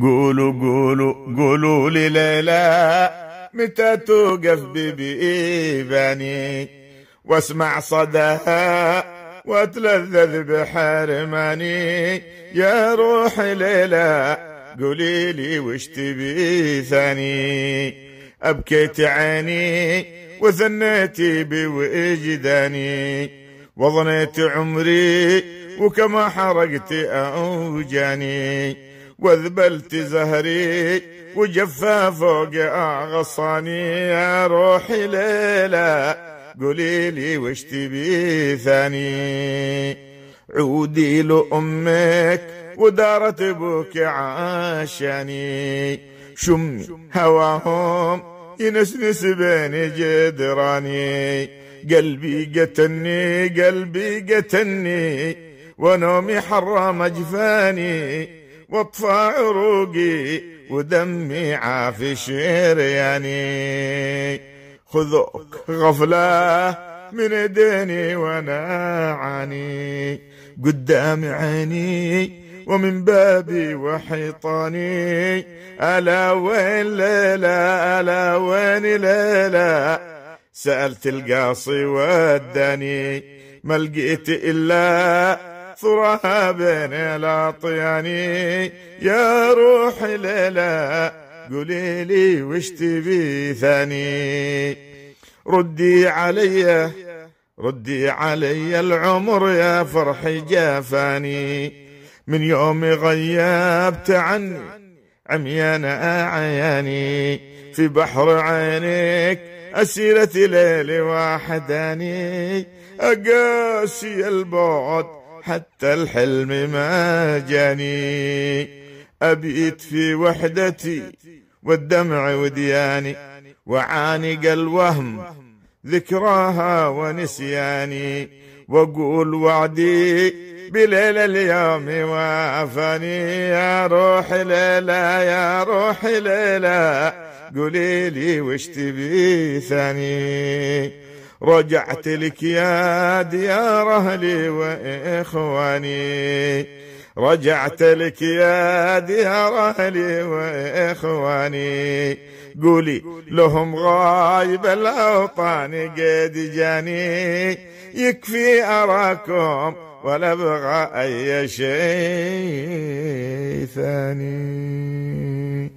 قولوا قولوا قولوا لي ليلى متى توقف ببيباني واسمع صداها واتلذذ بحرماني يا روحي ليلى قولي لي وش تبي ثاني ابكيت عيني وثنيتي بوجداني وظنيت عمري وكما حرقت اوجاني وذبلت زهري وجفا فوق غصاني يا روحي ليلة قولي لي وش تبي ثاني عودي لأمك ودارت ابوك عاشاني شمي هواهم ينسنس بين جدراني قلبي قتلني قلبي قتلني ونومي حرام اجفاني واطفى عروقي ودمي عافي شرياني يعني خذوك غفله من ديني وانا عاني قدام عيني ومن بابي وحيطاني ألا وين ليلى ألا وين ليلى سألت القاصي وداني ما لقيت إلا بين الأطيان يا روحي ليلى قولي لي وش تبي ثاني ردي علي ردي علي العمر يا فرحي جافاني من يوم غيبت عني عميان أعياني في بحر عينك أسيرة ليلي وحداني أقاسي البعد حتى الحلم ما جاني أبيت في وحدتي والدمع ودياني وعانق الوهم ذكراها ونسياني واقول وعدي بليل اليوم وافاني يا روحي ليلى يا روحي ليلى قولي لي وش تبي ثاني رجعت لك يا ديار أهلي وإخواني رجعت لك يا ديار أهلي وإخواني قولي لهم غايب الأوطان قد جاني يكفي أراكم ولا أبغى أي شيء ثاني